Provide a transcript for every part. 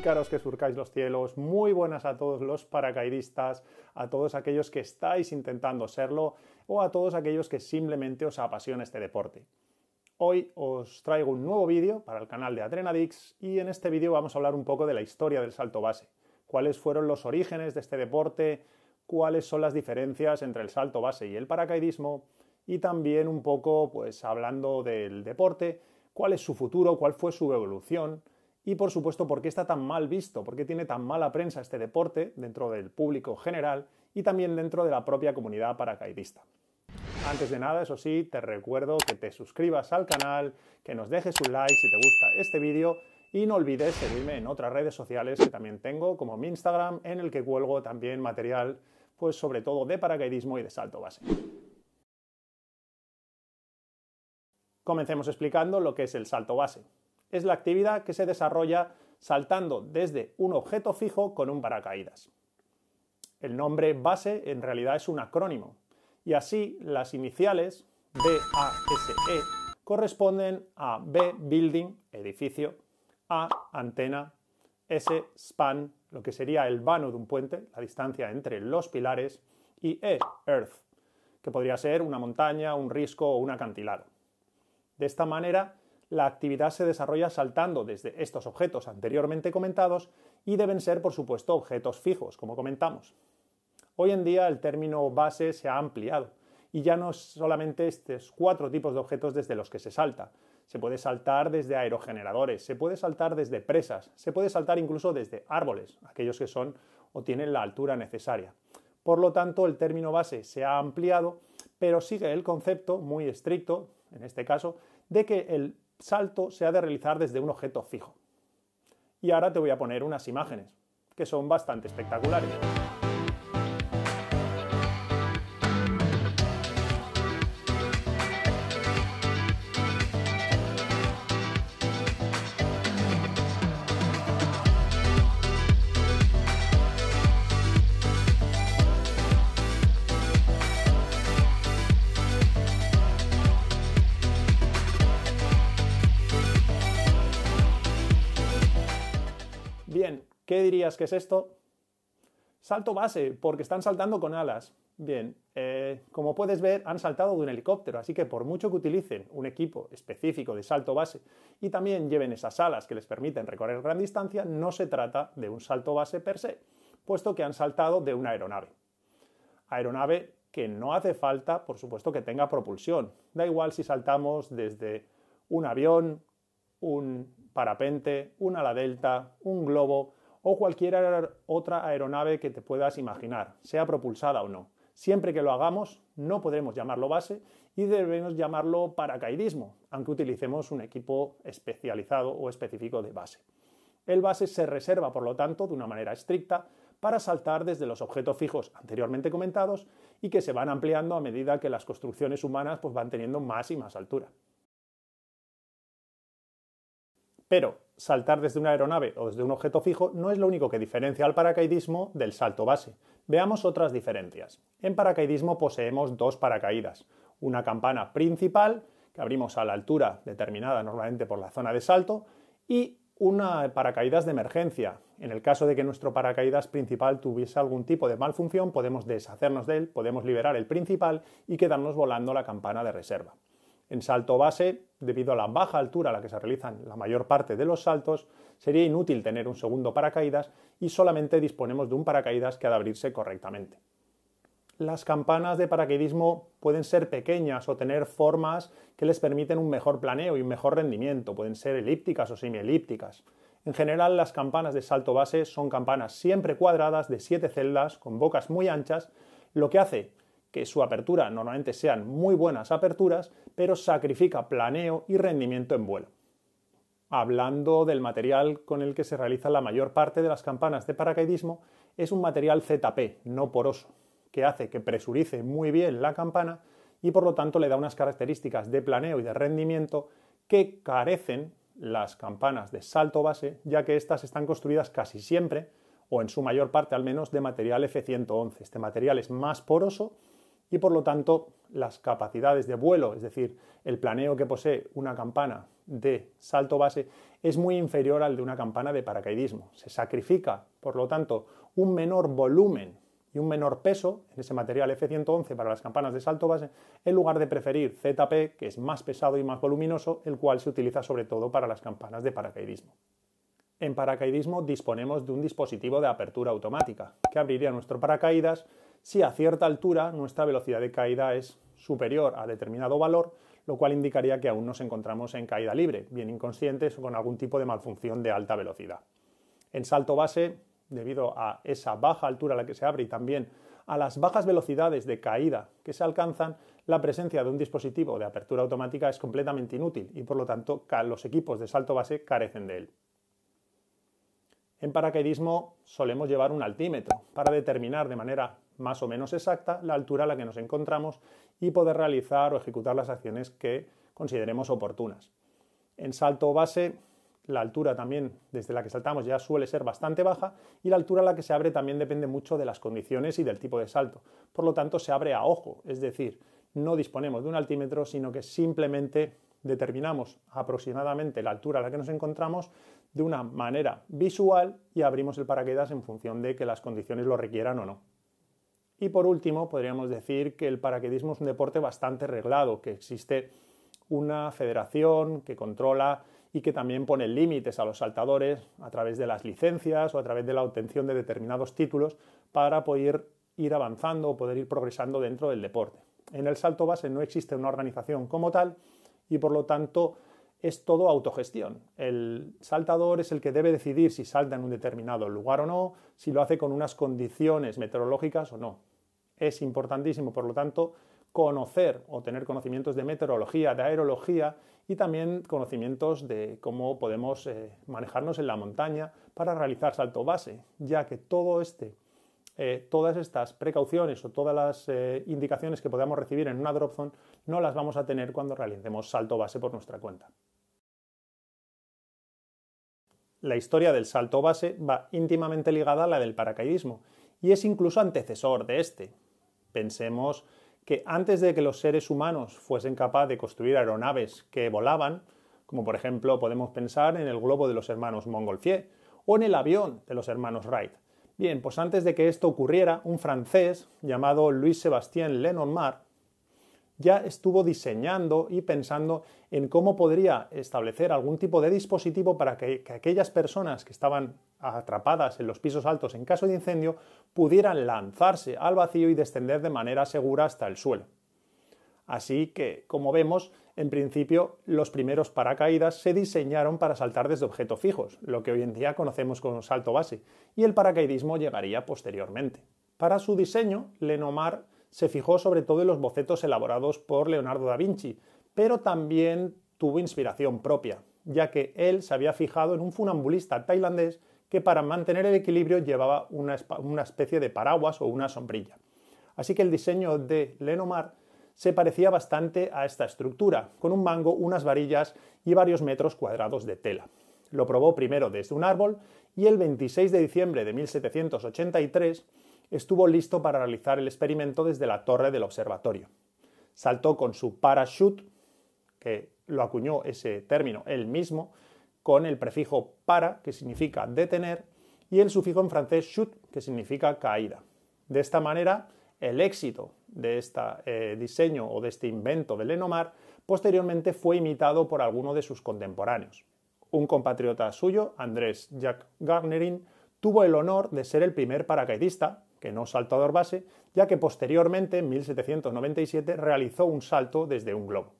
caros que surcáis los cielos, muy buenas a todos los paracaidistas, a todos aquellos que estáis intentando serlo o a todos aquellos que simplemente os apasiona este deporte. Hoy os traigo un nuevo vídeo para el canal de Adrenadix y en este vídeo vamos a hablar un poco de la historia del salto base, cuáles fueron los orígenes de este deporte, cuáles son las diferencias entre el salto base y el paracaidismo y también un poco pues hablando del deporte, cuál es su futuro, cuál fue su evolución, y por supuesto por qué está tan mal visto, por qué tiene tan mala prensa este deporte dentro del público general y también dentro de la propia comunidad paracaidista. Antes de nada, eso sí, te recuerdo que te suscribas al canal, que nos dejes un like si te gusta este vídeo y no olvides seguirme en otras redes sociales que también tengo, como mi Instagram, en el que cuelgo también material, pues sobre todo de paracaidismo y de salto base. Comencemos explicando lo que es el salto base. Es la actividad que se desarrolla saltando desde un objeto fijo con un paracaídas. El nombre base en realidad es un acrónimo, y así las iniciales BASE corresponden a B Building, edificio, A antena, S span, lo que sería el vano de un puente, la distancia entre los pilares, y E earth, que podría ser una montaña, un risco o un acantilado. De esta manera la actividad se desarrolla saltando desde estos objetos anteriormente comentados y deben ser, por supuesto, objetos fijos, como comentamos. Hoy en día el término base se ha ampliado y ya no solamente estos cuatro tipos de objetos desde los que se salta. Se puede saltar desde aerogeneradores, se puede saltar desde presas, se puede saltar incluso desde árboles, aquellos que son o tienen la altura necesaria. Por lo tanto, el término base se ha ampliado, pero sigue el concepto muy estricto, en este caso, de que el salto se ha de realizar desde un objeto fijo. Y ahora te voy a poner unas imágenes, que son bastante espectaculares. ¿qué es esto? Salto base, porque están saltando con alas. Bien, eh, como puedes ver, han saltado de un helicóptero, así que por mucho que utilicen un equipo específico de salto base y también lleven esas alas que les permiten recorrer gran distancia, no se trata de un salto base per se, puesto que han saltado de una aeronave. Aeronave que no hace falta, por supuesto, que tenga propulsión. Da igual si saltamos desde un avión, un parapente, un ala delta, un globo, o cualquier otra aeronave que te puedas imaginar, sea propulsada o no. Siempre que lo hagamos, no podremos llamarlo base y debemos llamarlo paracaidismo, aunque utilicemos un equipo especializado o específico de base. El base se reserva, por lo tanto, de una manera estricta para saltar desde los objetos fijos anteriormente comentados y que se van ampliando a medida que las construcciones humanas pues, van teniendo más y más altura. Pero saltar desde una aeronave o desde un objeto fijo no es lo único que diferencia al paracaidismo del salto base. Veamos otras diferencias. En paracaidismo poseemos dos paracaídas, una campana principal, que abrimos a la altura determinada normalmente por la zona de salto, y una paracaídas de emergencia. En el caso de que nuestro paracaídas principal tuviese algún tipo de malfunción, podemos deshacernos de él, podemos liberar el principal y quedarnos volando la campana de reserva. En salto base, debido a la baja altura a la que se realizan la mayor parte de los saltos, sería inútil tener un segundo paracaídas y solamente disponemos de un paracaídas que ha de abrirse correctamente. Las campanas de paracaidismo pueden ser pequeñas o tener formas que les permiten un mejor planeo y un mejor rendimiento, pueden ser elípticas o semielípticas. En general, las campanas de salto base son campanas siempre cuadradas de 7 celdas con bocas muy anchas, lo que hace que su apertura normalmente sean muy buenas aperturas, pero sacrifica planeo y rendimiento en vuelo. Hablando del material con el que se realiza la mayor parte de las campanas de paracaidismo, es un material ZP, no poroso, que hace que presurice muy bien la campana y por lo tanto le da unas características de planeo y de rendimiento que carecen las campanas de salto base, ya que estas están construidas casi siempre, o en su mayor parte al menos, de material F111. Este material es más poroso y por lo tanto las capacidades de vuelo, es decir, el planeo que posee una campana de salto base es muy inferior al de una campana de paracaidismo. Se sacrifica, por lo tanto, un menor volumen y un menor peso en ese material F111 para las campanas de salto base, en lugar de preferir ZP, que es más pesado y más voluminoso, el cual se utiliza sobre todo para las campanas de paracaidismo. En paracaidismo disponemos de un dispositivo de apertura automática, que abriría nuestro paracaídas si a cierta altura nuestra velocidad de caída es superior a determinado valor, lo cual indicaría que aún nos encontramos en caída libre, bien inconscientes o con algún tipo de malfunción de alta velocidad. En salto base, debido a esa baja altura a la que se abre y también a las bajas velocidades de caída que se alcanzan, la presencia de un dispositivo de apertura automática es completamente inútil y por lo tanto los equipos de salto base carecen de él. En paracaidismo solemos llevar un altímetro para determinar de manera más o menos exacta la altura a la que nos encontramos y poder realizar o ejecutar las acciones que consideremos oportunas. En salto base, la altura también desde la que saltamos ya suele ser bastante baja y la altura a la que se abre también depende mucho de las condiciones y del tipo de salto. Por lo tanto, se abre a ojo, es decir, no disponemos de un altímetro, sino que simplemente determinamos aproximadamente la altura a la que nos encontramos de una manera visual y abrimos el paraquedas en función de que las condiciones lo requieran o no. Y por último, podríamos decir que el paraquedismo es un deporte bastante reglado, que existe una federación que controla y que también pone límites a los saltadores a través de las licencias o a través de la obtención de determinados títulos para poder ir avanzando o poder ir progresando dentro del deporte. En el salto base no existe una organización como tal y por lo tanto es todo autogestión. El saltador es el que debe decidir si salta en un determinado lugar o no, si lo hace con unas condiciones meteorológicas o no. Es importantísimo, por lo tanto, conocer o tener conocimientos de meteorología, de aerología y también conocimientos de cómo podemos eh, manejarnos en la montaña para realizar salto base, ya que todo este, eh, todas estas precauciones o todas las eh, indicaciones que podamos recibir en una drop zone no las vamos a tener cuando realicemos salto base por nuestra cuenta la historia del salto base va íntimamente ligada a la del paracaidismo y es incluso antecesor de este. Pensemos que antes de que los seres humanos fuesen capaces de construir aeronaves que volaban, como por ejemplo podemos pensar en el globo de los hermanos Montgolfier o en el avión de los hermanos Wright. Bien, pues antes de que esto ocurriera, un francés llamado Louis Sébastien Lenormand ya estuvo diseñando y pensando en cómo podría establecer algún tipo de dispositivo para que, aquellas personas que estaban atrapadas en los pisos altos en caso de incendio pudieran lanzarse al vacío y descender de manera segura hasta el suelo. Así que, como vemos, en principio los primeros paracaídas se diseñaron para saltar desde objetos fijos, lo que hoy en día conocemos como salto base, y el paracaidismo llegaría posteriormente. Para su diseño, Lenomar se fijó sobre todo en los bocetos elaborados por Leonardo da Vinci, pero también tuvo inspiración propia, ya que él se había fijado en un funambulista tailandés que para mantener el equilibrio llevaba una, especie de paraguas o una sombrilla. Así que el diseño de Lenomar se parecía bastante a esta estructura, con un mango, unas varillas y varios metros cuadrados de tela. Lo probó primero desde un árbol y el 26 de diciembre de 1783 estuvo listo para realizar el experimento desde la torre del observatorio. Saltó con su parachute, que lo acuñó ese término él mismo, con el prefijo para, que significa detener, y el sufijo en francés chute, que significa caída. De esta manera, el éxito de este diseño o de este invento de Lenomar posteriormente fue imitado por alguno de sus contemporáneos. Un compatriota suyo, Andrés Jacques Garnerin, tuvo el honor de ser el primer paracaidista no saltador base, ya que posteriormente, en 1797, realizó un salto desde un globo.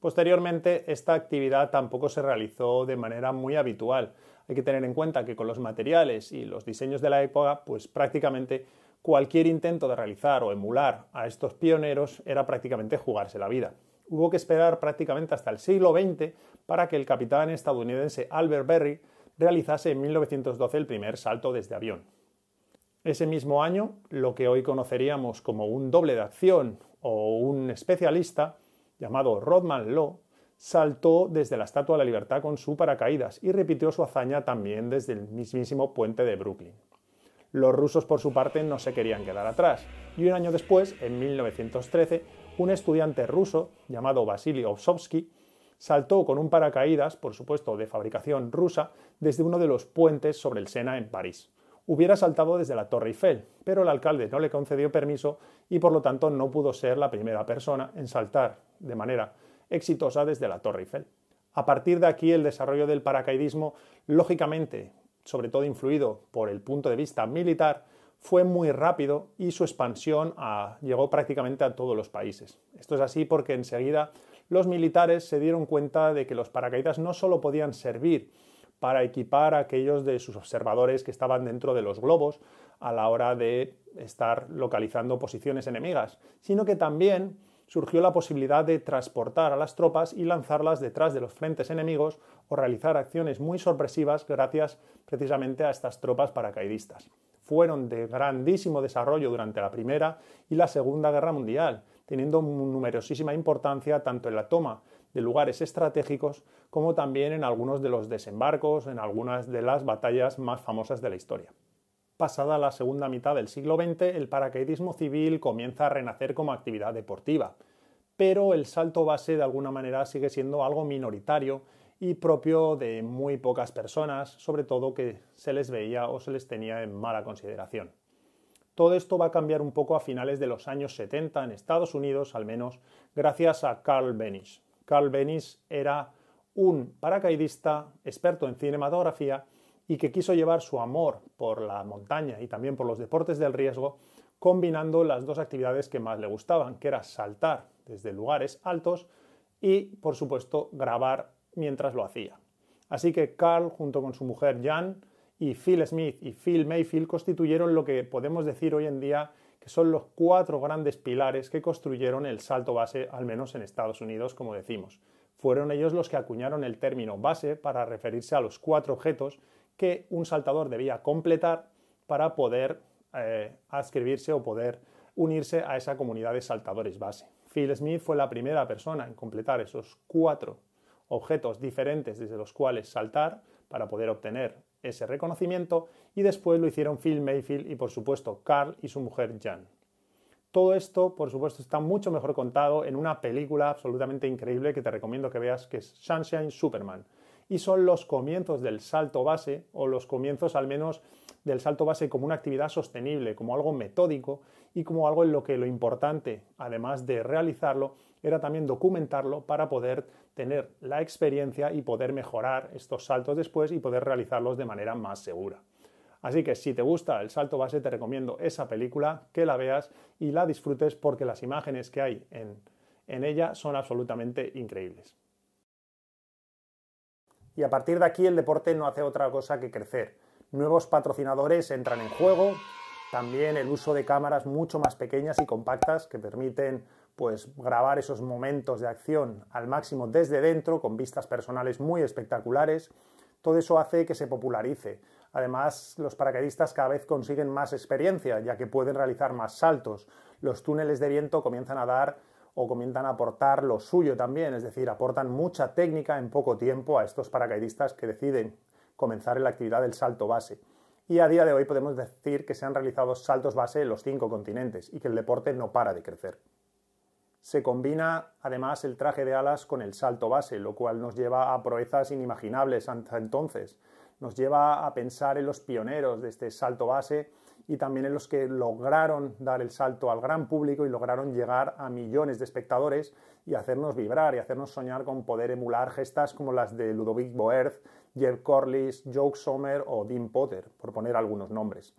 Posteriormente, esta actividad tampoco se realizó de manera muy habitual. Hay que tener en cuenta que con los materiales y los diseños de la época, pues prácticamente cualquier intento de realizar o emular a estos pioneros era prácticamente jugarse la vida. Hubo que esperar prácticamente hasta el siglo XX para que el capitán estadounidense Albert Berry realizase en 1912 el primer salto desde avión. Ese mismo año, lo que hoy conoceríamos como un doble de acción o un especialista, llamado Rodman Law, saltó desde la Estatua de la Libertad con su paracaídas y repitió su hazaña también desde el mismísimo puente de Brooklyn. Los rusos, por su parte, no se querían quedar atrás, y un año después, en 1913, un estudiante ruso llamado Vasily Ovsovsky saltó con un paracaídas, por supuesto de fabricación rusa, desde uno de los puentes sobre el Sena en París hubiera saltado desde la Torre Eiffel, pero el alcalde no le concedió permiso y por lo tanto no pudo ser la primera persona en saltar de manera exitosa desde la Torre Eiffel. A partir de aquí el desarrollo del paracaidismo, lógicamente, sobre todo influido por el punto de vista militar, fue muy rápido y su expansión ah, llegó prácticamente a todos los países. Esto es así porque enseguida los militares se dieron cuenta de que los paracaídas no solo podían servir para equipar a aquellos de sus observadores que estaban dentro de los globos a la hora de estar localizando posiciones enemigas, sino que también surgió la posibilidad de transportar a las tropas y lanzarlas detrás de los frentes enemigos o realizar acciones muy sorpresivas gracias precisamente a estas tropas paracaidistas. Fueron de grandísimo desarrollo durante la Primera y la Segunda Guerra Mundial, teniendo numerosísima importancia tanto en la toma de lugares estratégicos, como también en algunos de los desembarcos, en algunas de las batallas más famosas de la historia. Pasada la segunda mitad del siglo XX, el paracaidismo civil comienza a renacer como actividad deportiva, pero el salto base de alguna manera sigue siendo algo minoritario y propio de muy pocas personas, sobre todo que se les veía o se les tenía en mala consideración. Todo esto va a cambiar un poco a finales de los años 70 en Estados Unidos, al menos gracias a Carl Benich, Carl Bennis era un paracaidista experto en cinematografía y que quiso llevar su amor por la montaña y también por los deportes del riesgo, combinando las dos actividades que más le gustaban, que era saltar desde lugares altos y, por supuesto, grabar mientras lo hacía. Así que Carl, junto con su mujer Jan, y Phil Smith y Phil Mayfield constituyeron lo que podemos decir hoy en día que son los cuatro grandes pilares que construyeron el salto base, al menos en Estados Unidos, como decimos. Fueron ellos los que acuñaron el término base para referirse a los cuatro objetos que un saltador debía completar para poder eh, adscribirse o poder unirse a esa comunidad de saltadores base. Phil Smith fue la primera persona en completar esos cuatro objetos diferentes desde los cuales saltar para poder obtener ese reconocimiento y después lo hicieron Phil Mayfield y por supuesto Carl y su mujer Jan. Todo esto, por supuesto, está mucho mejor contado en una película absolutamente increíble que te recomiendo que veas, que es Sunshine Superman. Y son los comienzos del salto base, o los comienzos al menos del salto base como una actividad sostenible, como algo metódico, y como algo en lo que lo importante, además de realizarlo, era también documentarlo para poder tener la experiencia y poder mejorar estos saltos después y poder realizarlos de manera más segura. Así que si te gusta el salto base te recomiendo esa película, que la veas y la disfrutes porque las imágenes que hay en, en ella son absolutamente increíbles. Y a partir de aquí el deporte no hace otra cosa que crecer. Nuevos patrocinadores entran en juego, también el uso de cámaras mucho más pequeñas y compactas que permiten pues grabar esos momentos de acción al máximo desde dentro con vistas personales muy espectaculares. Todo eso hace que se popularice. Además, los paracaidistas cada vez consiguen más experiencia, ya que pueden realizar más saltos. Los túneles de viento comienzan a dar o comienzan a aportar lo suyo también, es decir, aportan mucha técnica en poco tiempo a estos paracaidistas que deciden comenzar en la actividad del salto base y a día de hoy podemos decir que se han realizado saltos base en los cinco continentes y que el deporte no para de crecer. Se combina además el traje de alas con el salto base, lo cual nos lleva a proezas inimaginables hasta entonces. Nos lleva a pensar en los pioneros de este salto base y también en los que lograron dar el salto al gran público y lograron llegar a millones de espectadores y hacernos vibrar y hacernos soñar con poder emular gestas como las de Ludovic Boerth Jeff Corliss, Joe Sommer o Dean Potter, por poner algunos nombres.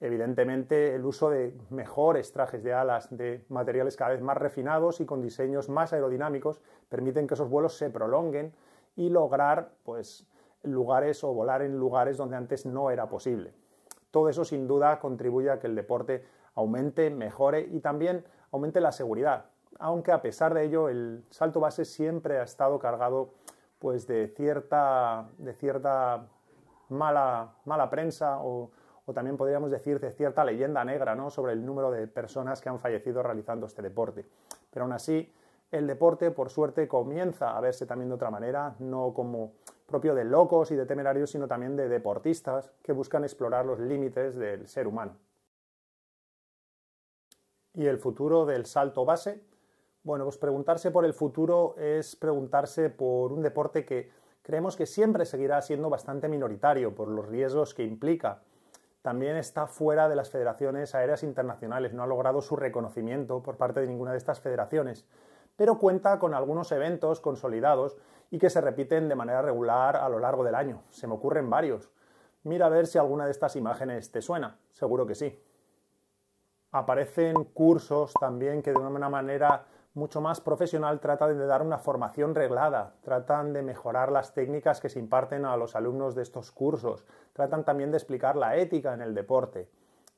Evidentemente, el uso de mejores trajes de alas de materiales cada vez más refinados y con diseños más aerodinámicos permiten que esos vuelos se prolonguen y lograr pues, lugares o volar en lugares donde antes no era posible. Todo eso sin duda contribuye a que el deporte aumente, mejore y también aumente la seguridad, aunque a pesar de ello el salto base siempre ha estado cargado pues de cierta, mala, prensa o, también podríamos decir de cierta leyenda negra sobre el número de personas que han fallecido realizando este deporte. Pero aún así, el deporte, por suerte, comienza a verse también de otra manera, no como propio de locos y de temerarios, sino también de deportistas que buscan explorar los límites del ser humano. Y el futuro del salto base bueno, pues preguntarse por el futuro es preguntarse por un deporte que creemos que siempre seguirá siendo bastante minoritario por los riesgos que implica. También está fuera de las federaciones aéreas internacionales, no ha logrado su reconocimiento por parte de ninguna de estas federaciones, pero cuenta con algunos eventos consolidados y que se repiten de manera regular a lo largo del año. Se me ocurren varios. Mira a ver si alguna de estas imágenes te suena, seguro que sí. Aparecen cursos también que de una manera mucho más profesional tratan de dar una formación reglada, tratan de mejorar las técnicas que se imparten a los alumnos de estos cursos, tratan también de explicar la ética en el deporte.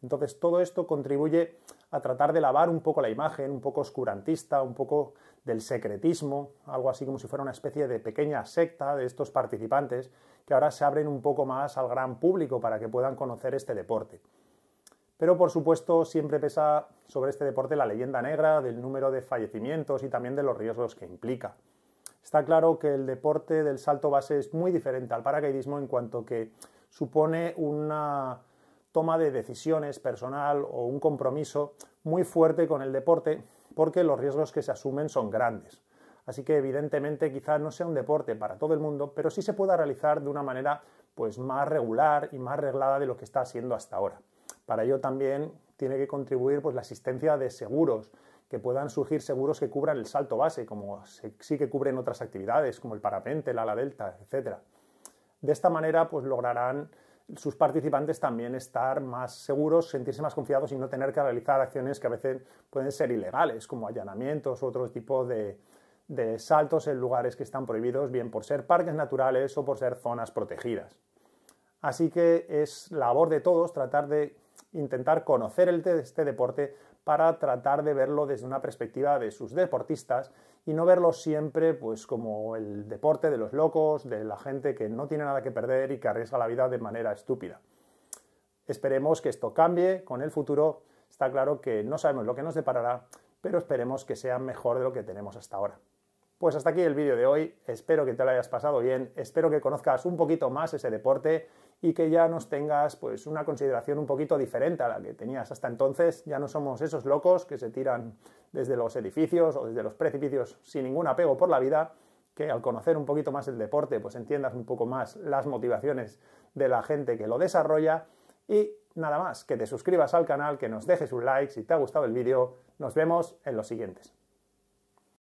Entonces todo esto contribuye a tratar de lavar un poco la imagen, un poco oscurantista, un poco del secretismo, algo así como si fuera una especie de pequeña secta de estos participantes que ahora se abren un poco más al gran público para que puedan conocer este deporte. Pero por supuesto siempre pesa sobre este deporte la leyenda negra del número de fallecimientos y también de los riesgos que implica. Está claro que el deporte del salto base es muy diferente al paracaidismo en cuanto que supone una toma de decisiones personal o un compromiso muy fuerte con el deporte porque los riesgos que se asumen son grandes. Así que evidentemente quizá no sea un deporte para todo el mundo, pero sí se pueda realizar de una manera pues, más regular y más reglada de lo que está haciendo hasta ahora. Para ello también tiene que contribuir pues, la asistencia de seguros, que puedan surgir seguros que cubran el salto base, como sí que cubren otras actividades, como el parapente, la ala delta, etc. De esta manera, pues lograrán sus participantes también estar más seguros, sentirse más confiados y no tener que realizar acciones que a veces pueden ser ilegales, como allanamientos u otro tipo de saltos en lugares que están prohibidos, bien por ser parques naturales o por ser zonas protegidas. Así que es labor de todos tratar de intentar conocer este deporte para tratar de verlo desde una perspectiva de sus deportistas y no verlo siempre pues como el deporte de los locos, de la gente que no tiene nada que perder y que arriesga la vida de manera estúpida. Esperemos que esto cambie con el futuro. Está claro que no sabemos lo que nos deparará, pero esperemos que sea mejor de lo que tenemos hasta ahora. Pues hasta aquí el vídeo de hoy, espero que te lo hayas pasado bien, espero que conozcas un poquito más ese deporte y que ya nos tengas pues una consideración un poquito diferente a la que tenías hasta entonces. Ya no somos esos locos que se tiran desde los edificios o desde los precipicios sin ningún apego por la vida, que al conocer un poquito más el deporte pues entiendas un poco más las motivaciones de la gente que lo desarrolla y nada más, que te suscribas al canal, que nos dejes un like si te ha gustado el vídeo. Nos vemos en los siguientes.